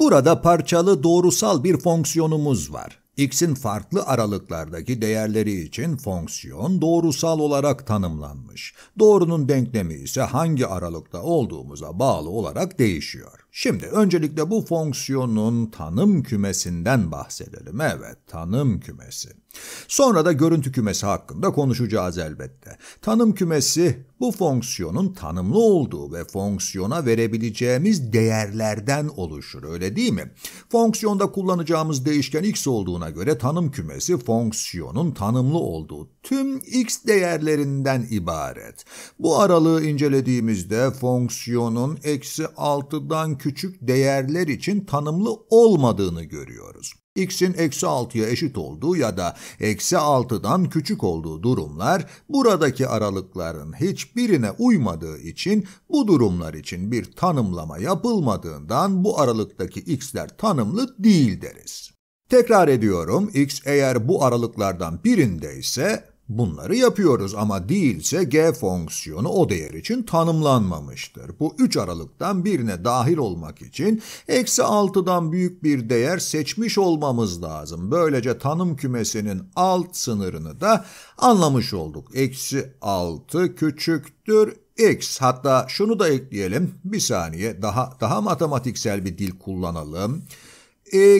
Burada parçalı doğrusal bir fonksiyonumuz var. X'in farklı aralıklardaki değerleri için fonksiyon doğrusal olarak tanımlanmış. Doğrunun denklemi ise hangi aralıkta olduğumuza bağlı olarak değişiyor. Şimdi öncelikle bu fonksiyonun tanım kümesinden bahsedelim. Evet, tanım kümesi. Sonra da görüntü kümesi hakkında konuşacağız elbette. Tanım kümesi bu fonksiyonun tanımlı olduğu ve fonksiyona verebileceğimiz değerlerden oluşur, öyle değil mi? Fonksiyonda kullanacağımız değişken x olduğuna göre tanım kümesi fonksiyonun tanımlı olduğu tüm x değerlerinden ibaret. Bu aralığı incelediğimizde fonksiyonun eksi 6'dan küçük değerler için tanımlı olmadığını görüyoruz. x'in eksi 6'ya eşit olduğu ya da eksi 6'dan küçük olduğu durumlar buradaki aralıkların hiçbirine uymadığı için bu durumlar için bir tanımlama yapılmadığından bu aralıktaki x'ler tanımlı değil deriz. Tekrar ediyorum, x eğer bu aralıklardan birinde ise Bunları yapıyoruz ama değilse g fonksiyonu o değer için tanımlanmamıştır. Bu üç aralıktan birine dahil olmak için eksi 6'dan büyük bir değer seçmiş olmamız lazım. Böylece tanım kümesinin alt sınırını da anlamış olduk. Eksi 6 küçüktür x hatta şunu da ekleyelim bir saniye daha daha matematiksel bir dil kullanalım.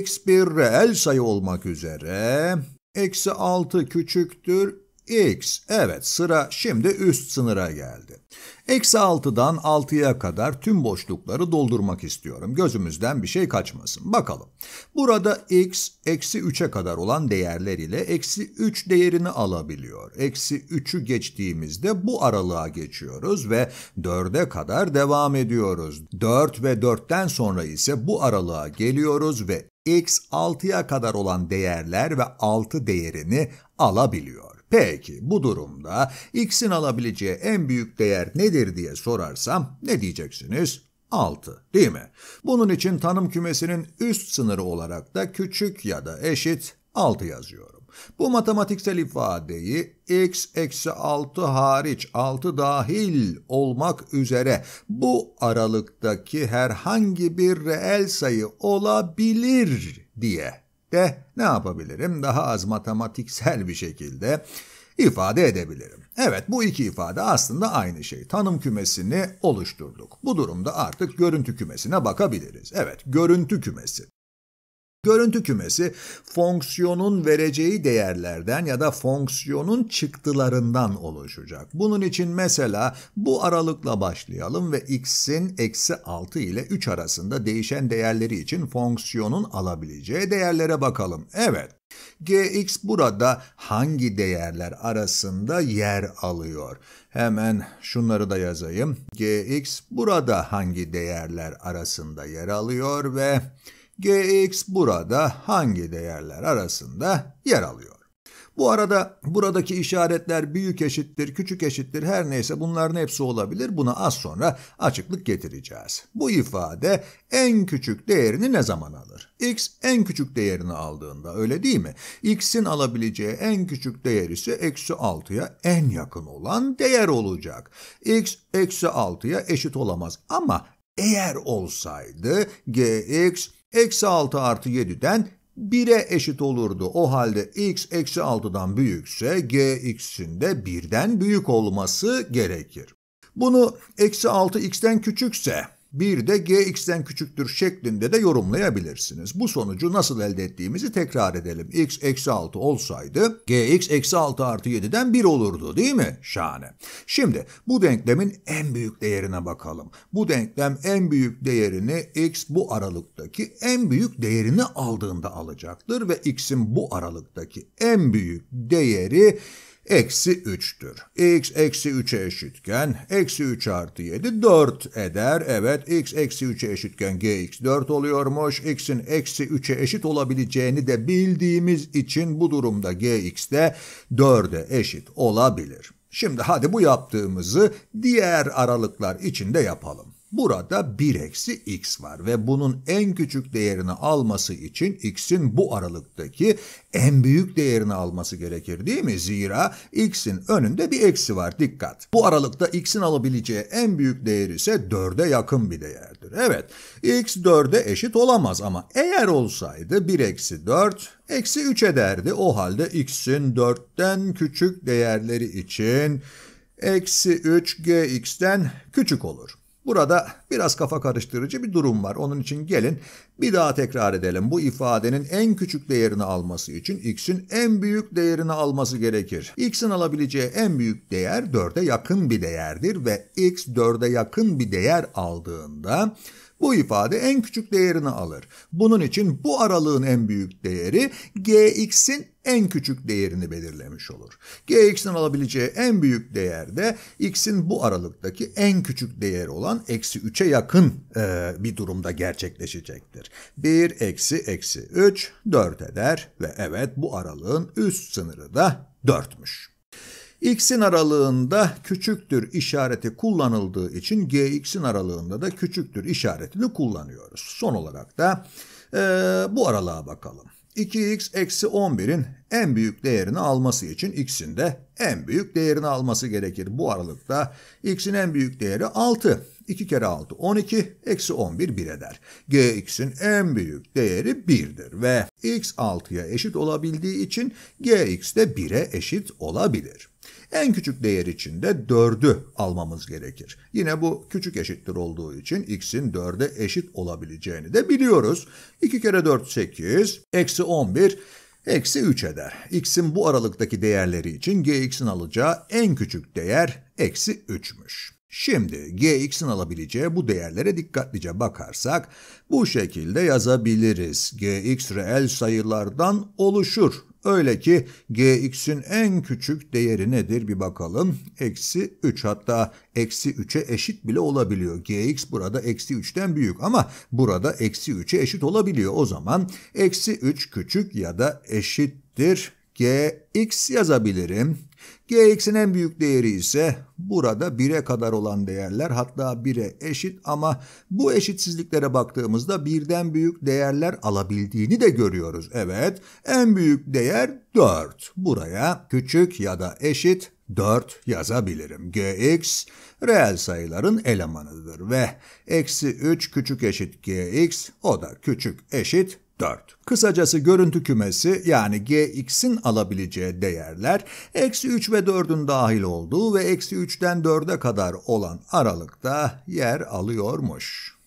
x bir reel sayı olmak üzere eksi 6 küçüktür x. Evet sıra şimdi üst sınıra geldi. Eksi 6'dan 6'ya kadar tüm boşlukları doldurmak istiyorum. Gözümüzden bir şey kaçmasın. Bakalım. Burada x eksi 3'e kadar olan değerler ile eksi 3 değerini alabiliyor. Eksi 3'ü geçtiğimizde bu aralığa geçiyoruz ve 4'e kadar devam ediyoruz. 4 ve 4'ten sonra ise bu aralığa geliyoruz ve x 6'ya kadar olan değerler ve 6 değerini alabiliyor. Peki bu durumda x'in alabileceği en büyük değer nedir diye sorarsam ne diyeceksiniz? 6 değil mi? Bunun için tanım kümesinin üst sınırı olarak da küçük ya da eşit 6 yazıyorum. Bu matematiksel ifadeyi x eksi 6 hariç 6 dahil olmak üzere bu aralıktaki herhangi bir reel sayı olabilir diye de eh, ne yapabilirim? Daha az matematiksel bir şekilde ifade edebilirim. Evet bu iki ifade aslında aynı şey. Tanım kümesini oluşturduk. Bu durumda artık görüntü kümesine bakabiliriz. Evet görüntü kümesi. Görüntü kümesi fonksiyonun vereceği değerlerden ya da fonksiyonun çıktılarından oluşacak. Bunun için mesela bu aralıkla başlayalım ve x'in eksi 6 ile 3 arasında değişen değerleri için fonksiyonun alabileceği değerlere bakalım. Evet, gx burada hangi değerler arasında yer alıyor? Hemen şunları da yazayım. gx burada hangi değerler arasında yer alıyor ve... Gx burada hangi değerler arasında yer alıyor? Bu arada buradaki işaretler büyük eşittir, küçük eşittir her neyse bunların hepsi olabilir. Buna az sonra açıklık getireceğiz. Bu ifade en küçük değerini ne zaman alır? x en küçük değerini aldığında öyle değil mi? x'in alabileceği en küçük değer ise eksi 6'ya en yakın olan değer olacak. x eksi 6'ya eşit olamaz ama eğer olsaydı gx Eksi 6 artı 7'den 1'e eşit olurdu. O halde x eksi 6'dan büyükse gx'in de 1'den büyük olması gerekir. Bunu eksi 6x'ten küçükse bir de gx'den küçüktür şeklinde de yorumlayabilirsiniz. Bu sonucu nasıl elde ettiğimizi tekrar edelim. x eksi 6 olsaydı gx eksi 6 artı 7'den 1 olurdu değil mi? Şahane. Şimdi bu denklemin en büyük değerine bakalım. Bu denklem en büyük değerini x bu aralıktaki en büyük değerini aldığında alacaktır ve x'in bu aralıktaki en büyük değeri eksi 3'tür. x eksi 3'e eşitken eksi 3 artı 7 4 eder. Evet x eksi 3'e eşitken gx 4 oluyormuş. x'in eksi 3'e eşit olabileceğini de bildiğimiz için bu durumda gx de 4'e eşit olabilir. Şimdi hadi bu yaptığımızı diğer aralıklar içinde yapalım. Burada 1 eksi x var ve bunun en küçük değerini alması için x'in bu aralıktaki en büyük değerini alması gerekir değil mi? Zira x'in önünde bir eksi var dikkat. Bu aralıkta x'in alabileceği en büyük değer ise 4'e yakın bir değerdir. Evet x 4'e eşit olamaz ama eğer olsaydı 1 eksi 4 eksi 3 ederdi. O halde x'in 4'ten küçük değerleri için eksi 3 gx'den küçük olur. Burada biraz kafa karıştırıcı bir durum var. Onun için gelin bir daha tekrar edelim. Bu ifadenin en küçük değerini alması için x'in en büyük değerini alması gerekir. x'in alabileceği en büyük değer 4'e yakın bir değerdir ve x 4'e yakın bir değer aldığında bu ifade en küçük değerini alır. Bunun için bu aralığın en büyük değeri gx'in en küçük değerini belirlemiş olur. gx'in alabileceği en büyük değer de x'in bu aralıktaki en küçük değer olan eksi 3'e yakın e, bir durumda gerçekleşecektir. 1 eksi eksi 3 4 eder ve evet bu aralığın üst sınırı da 4'müş x'in aralığında küçüktür işareti kullanıldığı için gx'in aralığında da küçüktür işaretini kullanıyoruz. Son olarak da e, bu aralığa bakalım. 2x eksi 11'in en büyük değerini alması için x'in de en büyük değerini alması gerekir. Bu aralıkta x'in en büyük değeri 6. 2 kere 6 12, eksi 11 1 eder. gx'in en büyük değeri 1'dir ve x 6'ya eşit olabildiği için gx de 1'e eşit olabilir. En küçük değer için de 4'ü almamız gerekir. Yine bu küçük eşittir olduğu için x'in 4'e eşit olabileceğini de biliyoruz. 2 kere 4 8, eksi 11, eksi 3 eder. x'in bu aralıktaki değerleri için gx'in alacağı en küçük değer eksi 3'müş. Şimdi gx'in alabileceği bu değerlere dikkatlice bakarsak bu şekilde yazabiliriz. gx reel sayılardan oluşur Öyle ki gx'in en küçük değeri nedir bir bakalım. Eksi 3 hatta eksi 3'e eşit bile olabiliyor. gx burada eksi 3'ten büyük ama burada eksi 3'e eşit olabiliyor. O zaman eksi 3 küçük ya da eşittir gx yazabilirim. Gx'in en büyük değeri ise burada 1'e kadar olan değerler hatta 1'e eşit ama bu eşitsizliklere baktığımızda birden büyük değerler alabildiğini de görüyoruz. Evet en büyük değer 4. Buraya küçük ya da eşit 4 yazabilirim. Gx reel sayıların elemanıdır ve eksi 3 küçük eşit gx o da küçük eşit 4. Kısacası görüntü kümesi yani gx'in alabileceği değerler eksi 3 ve 4'ün dahil olduğu ve eksi 3'den 4'e kadar olan aralıkta yer alıyormuş.